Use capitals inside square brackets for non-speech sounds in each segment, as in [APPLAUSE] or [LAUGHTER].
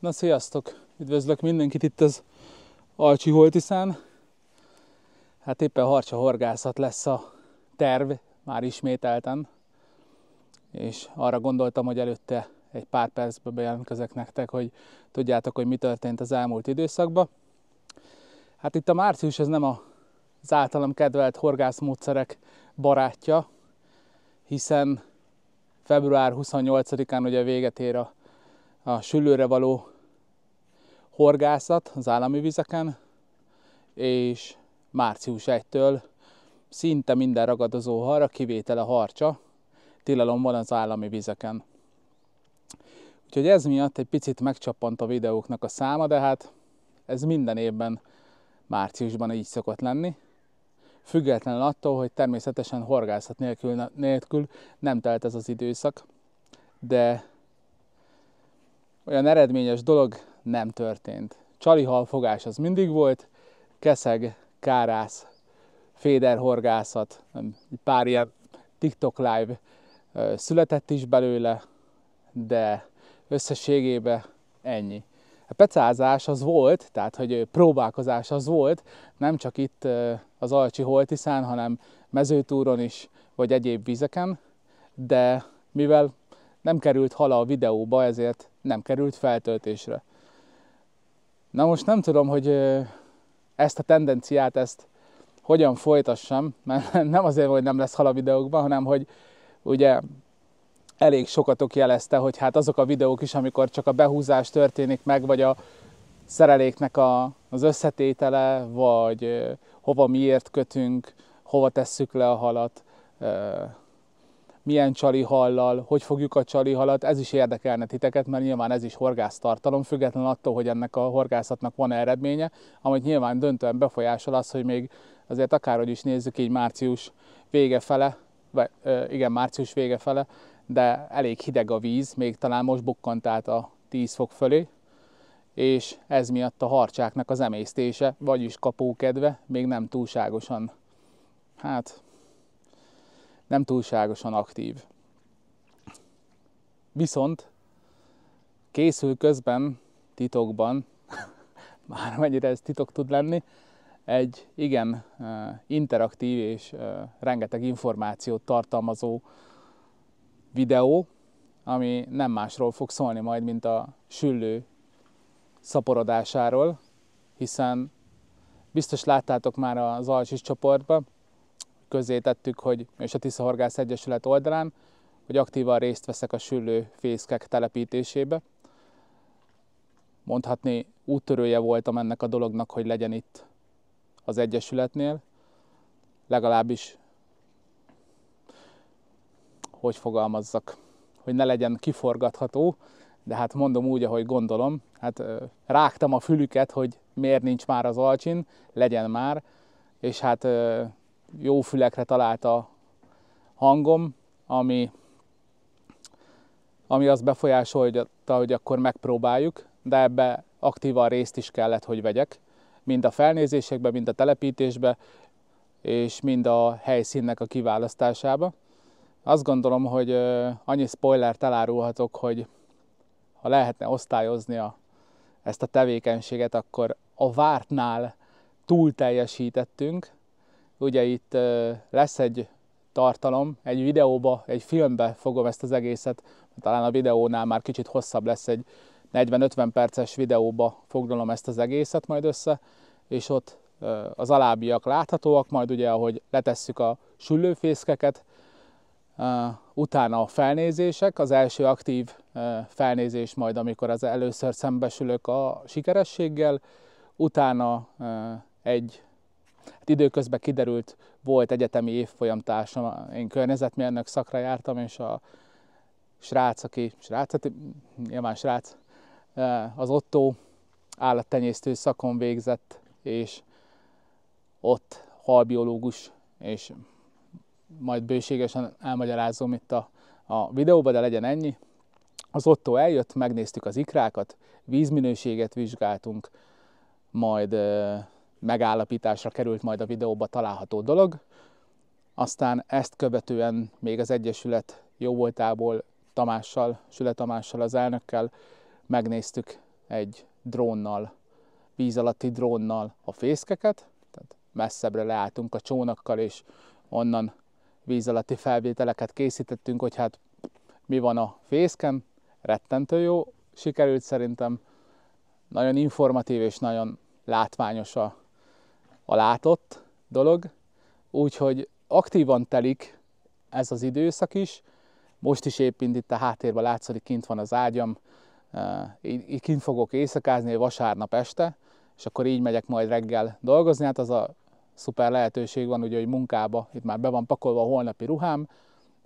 Na sziasztok! Üdvözlök mindenkit itt az Alcsi Holtiszán. Hát éppen harcsa horgászat lesz a terv, már ismételten. És arra gondoltam, hogy előtte egy pár percben bejelentkezek nektek, hogy tudjátok, hogy mi történt az elmúlt időszakban. Hát itt a március ez nem az általam kedvelt horgászmódszerek barátja, hiszen február 28-án ugye véget ér a, a sülőre való horgászat az állami vizeken, és március 1-től szinte minden ragadozó harra, a harcsa, tilalom van az állami vizeken. Úgyhogy ez miatt egy picit megcsappant a videóknak a száma, de hát ez minden évben márciusban így szokott lenni. Függetlenül attól, hogy természetesen horgászat nélkül, nélkül nem telt ez az időszak, de olyan eredményes dolog nem történt. Csalihal fogás az mindig volt, keszeg, kárász, féderhorgászat, pár ilyen TikTok live született is belőle, de összességében ennyi. A pecázás az volt, tehát hogy próbálkozás az volt, nem csak itt az Alcsi Holtiszán, hanem mezőtúron is, vagy egyéb vizeken, de mivel nem került hala a videóba, ezért nem került feltöltésre. Na most nem tudom, hogy ezt a tendenciát, ezt hogyan folytassam, mert [LAUGHS] nem azért, hogy nem lesz hal a videókban, hanem hogy ugye elég sokatok jelezte, hogy hát azok a videók is, amikor csak a behúzás történik meg, vagy a szereléknek a, az összetétele, vagy hova miért kötünk, hova tesszük le a halat, milyen csali hallal, hogy fogjuk a csali halat, ez is érdekelne titeket, mert nyilván ez is horgásztartalom, független attól, hogy ennek a horgászatnak van eredménye, amit nyilván döntően befolyásol az, hogy még azért akárhogy is nézzük így március vége fele, vagy, igen, március vége fele, de elég hideg a víz, még talán most bukkant át a 10 fok fölé, és ez miatt a harcsáknak az emésztése, vagyis kapókedve még nem túlságosan, hát nem túlságosan aktív. Viszont készül közben titokban, [LAUGHS] már mennyire ez titok tud lenni, egy igen interaktív és rengeteg információt tartalmazó videó, ami nem másról fog szólni majd, mint a süllő szaporodásáról, hiszen biztos láttátok már az Alsis csoportban, közé tettük, hogy, és a Tisza Horgász Egyesület oldalán, hogy aktívan részt veszek a fészkek telepítésébe. Mondhatni úttörője voltam ennek a dolognak, hogy legyen itt az Egyesületnél, legalábbis hogy fogalmazzak, hogy ne legyen kiforgatható, de hát mondom úgy, ahogy gondolom, hát rágtam a fülüket, hogy miért nincs már az alcsin, legyen már, és hát jó fülekre talált a hangom, ami, ami azt befolyásolta, hogy akkor megpróbáljuk, de ebbe aktívan részt is kellett, hogy vegyek, mind a felnézésekbe, mind a telepítésbe, és mind a helyszínnek a kiválasztásába. Azt gondolom, hogy annyi spoilert elárulhatok, hogy ha lehetne osztályozni a, ezt a tevékenységet, akkor a vártnál túl teljesítettünk, Ugye itt lesz egy tartalom, egy videóba, egy filmbe fogom ezt az egészet, talán a videónál már kicsit hosszabb lesz egy 40-50 perces videóba foglalom ezt az egészet majd össze, és ott az alábbiak láthatóak, majd ugye ahogy letesszük a süllőfészkeket, utána a felnézések, az első aktív felnézés majd, amikor az először szembesülök a sikerességgel, utána egy Hát időközben kiderült, volt egyetemi társam, én környezetmérnök szakra jártam, és a srác, aki, srác, hát nyilván srác, az Otto állattenyésztő szakon végzett, és ott halbiológus, és majd bőségesen elmagyarázom itt a, a videóban, de legyen ennyi. Az Otto eljött, megnéztük az ikrákat, vízminőséget vizsgáltunk, majd megállapításra került majd a videóba található dolog. Aztán ezt követően még az Egyesület jóvoltából Tamással, Süle Tamással, az elnökkel megnéztük egy drónnal, víz alatti drónnal a fészkeket, tehát messzebbre leálltunk a csónakkal, és onnan víz alatti felvételeket készítettünk, hogy hát mi van a fészken, rettentő jó, sikerült szerintem, nagyon informatív és nagyon látványos a a látott dolog, úgyhogy aktívan telik ez az időszak is. Most is épp itt a háttérben látszik, kint van az ágyam, így, így kint fogok éjszakázni vasárnap este, és akkor így megyek majd reggel dolgozni. Hát az a szuper lehetőség van, ugye, hogy munkába, itt már be van pakolva a holnapi ruhám,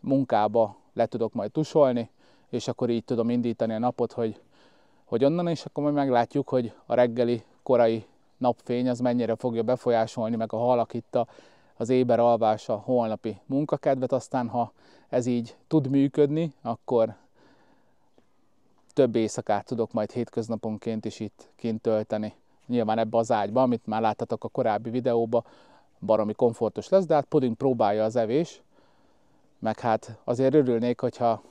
munkába le tudok majd tusolni, és akkor így tudom indítani a napot, hogy, hogy onnan, és akkor majd meglátjuk, hogy a reggeli korai napfény az mennyire fogja befolyásolni meg a halak itt a, az éber alvása holnapi munkakedvet, aztán ha ez így tud működni, akkor több éjszakát tudok majd hétköznaponként is itt kint tölteni. Nyilván ebbe az ágyba, amit már láttatok a korábbi videóba, baromi komfortos lesz, de hát puding próbálja az evés, meg hát azért örülnék, hogyha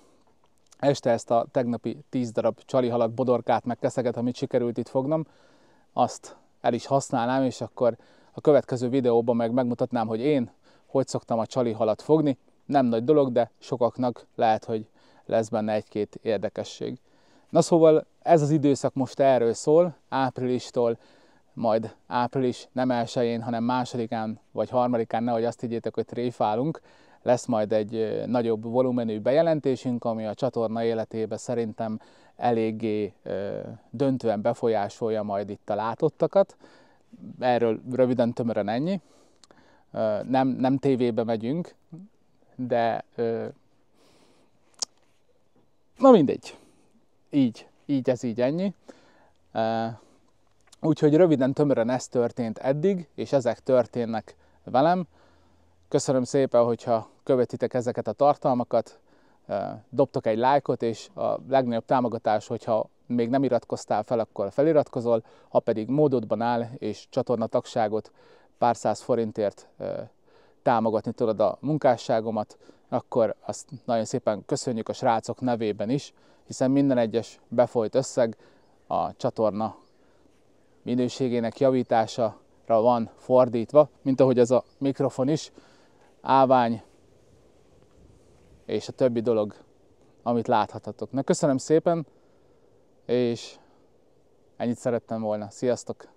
este ezt a tegnapi 10 darab csalihalat bodorkát meg keszeget, amit sikerült itt fognom, azt el is használnám, és akkor a következő videóban meg megmutatnám, hogy én hogy szoktam a csali halat fogni. Nem nagy dolog, de sokaknak lehet, hogy lesz benne egy-két érdekesség. Na szóval ez az időszak most erről szól, áprilistól majd április nem elsőjén, hanem másodikán vagy harmadikán, nehogy azt higgyétek, hogy tréfálunk, lesz majd egy nagyobb volumenű bejelentésünk, ami a csatorna életébe szerintem eléggé döntően befolyásolja majd itt a látottakat. Erről röviden, tömören ennyi. Nem, nem tévébe megyünk, de na mindegy. Így, így ez így ennyi. Úgyhogy röviden, tömören ez történt eddig, és ezek történnek velem. Köszönöm szépen, hogyha követitek ezeket a tartalmakat, dobtok egy lájkot, és a legnagyobb támogatás, hogyha még nem iratkoztál fel, akkor feliratkozol, ha pedig módodban áll, és csatornatagságot pár száz forintért támogatni tudod a munkásságomat, akkor azt nagyon szépen köszönjük a srácok nevében is, hiszen minden egyes befolyt összeg a csatorna minőségének javítására van fordítva, mint ahogy ez a mikrofon is. Ávány és a többi dolog, amit láthatatok. Na köszönöm szépen, és ennyit szerettem volna. Sziasztok!